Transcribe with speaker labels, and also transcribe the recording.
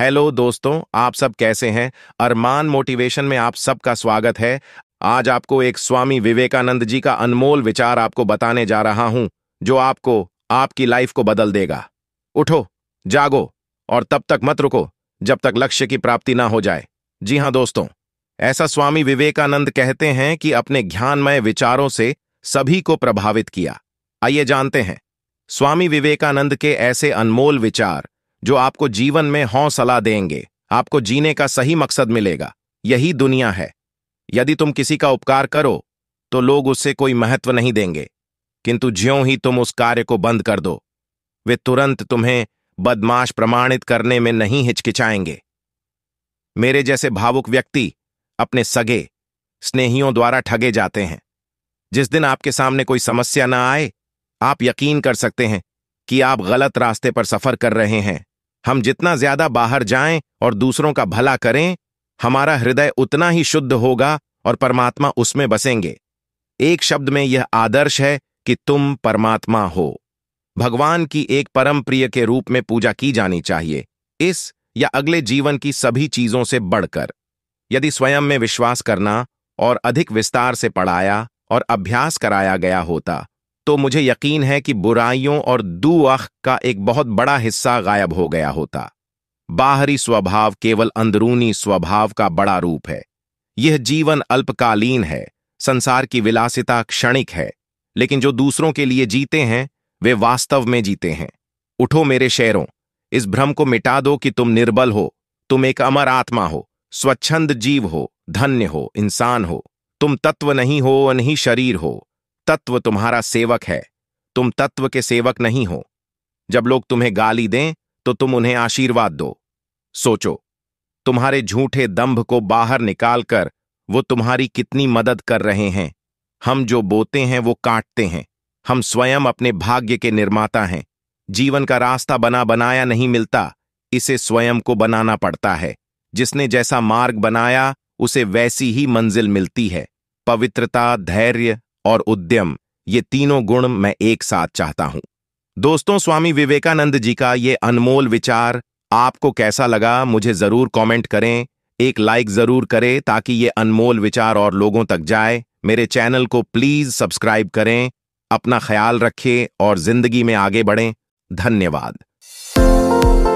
Speaker 1: hello दोस्तों आप सब कैसे हैं अरमान मोटिवेशन में आप सबका स्वागत है आज आपको एक स्वामी विवेकानंद जी का अनमोल विचार आपको बताने जा रहा हूं जो आपको आपकी लाइफ को बदल देगा उठो जागो और तब तक मत रुको जब तक लक्ष्य की प्राप्ति ना हो जाए जी हां दोस्तों ऐसा स्वामी विवेकानंद कहते हैं कि अपने ज्ञानमय विचारों से सभी को प्रभावित किया आइए जानते हैं स्वामी विवेकानंद के ऐसे अनमोल विचार जो आपको जीवन में हौसला देंगे आपको जीने का सही मकसद मिलेगा यही दुनिया है यदि तुम किसी का उपकार करो तो लोग उससे कोई महत्व नहीं देंगे किंतु ज्यों ही तुम उस कार्य को बंद कर दो वे तुरंत तुम्हें बदमाश प्रमाणित करने में नहीं हिचकिचाएंगे मेरे जैसे भावुक व्यक्ति अपने सगे स्नेहियों द्वारा ठगे जाते हैं जिस दिन आपके सामने कोई समस्या ना आए आप यकीन कर सकते हैं कि आप गलत रास्ते पर सफर कर रहे हैं हम जितना ज्यादा बाहर जाएं और दूसरों का भला करें हमारा हृदय उतना ही शुद्ध होगा और परमात्मा उसमें बसेंगे एक शब्द में यह आदर्श है कि तुम परमात्मा हो भगवान की एक परम प्रिय के रूप में पूजा की जानी चाहिए इस या अगले जीवन की सभी चीजों से बढ़कर यदि स्वयं में विश्वास करना और अधिक विस्तार से पढ़ाया और अभ्यास कराया गया होता तो मुझे यकीन है कि बुराइयों और दुआख का एक बहुत बड़ा हिस्सा गायब हो गया होता बाहरी स्वभाव केवल अंदरूनी स्वभाव का बड़ा रूप है यह जीवन अल्पकालीन है संसार की विलासिता क्षणिक है लेकिन जो दूसरों के लिए जीते हैं वे वास्तव में जीते हैं उठो मेरे शेरों इस भ्रम को मिटा दो कि तुम निर्बल हो तुम एक अमर आत्मा हो स्वच्छंद जीव हो धन्य हो इंसान हो तुम तत्व नहीं हो नहीं शरीर हो तत्व तुम्हारा सेवक है तुम तत्व के सेवक नहीं हो जब लोग तुम्हें गाली दें तो तुम उन्हें आशीर्वाद दो सोचो तुम्हारे झूठे दंभ को बाहर निकालकर वो तुम्हारी कितनी मदद कर रहे हैं हम जो बोते हैं वो काटते हैं हम स्वयं अपने भाग्य के निर्माता हैं जीवन का रास्ता बना बनाया नहीं मिलता इसे स्वयं को बनाना पड़ता है जिसने जैसा मार्ग बनाया उसे वैसी ही मंजिल मिलती है पवित्रता धैर्य और उद्यम ये तीनों गुण मैं एक साथ चाहता हूं दोस्तों स्वामी विवेकानंद जी का ये अनमोल विचार आपको कैसा लगा मुझे जरूर कमेंट करें एक लाइक जरूर करें ताकि ये अनमोल विचार और लोगों तक जाए मेरे चैनल को प्लीज सब्सक्राइब करें अपना ख्याल रखें और जिंदगी में आगे बढ़ें धन्यवाद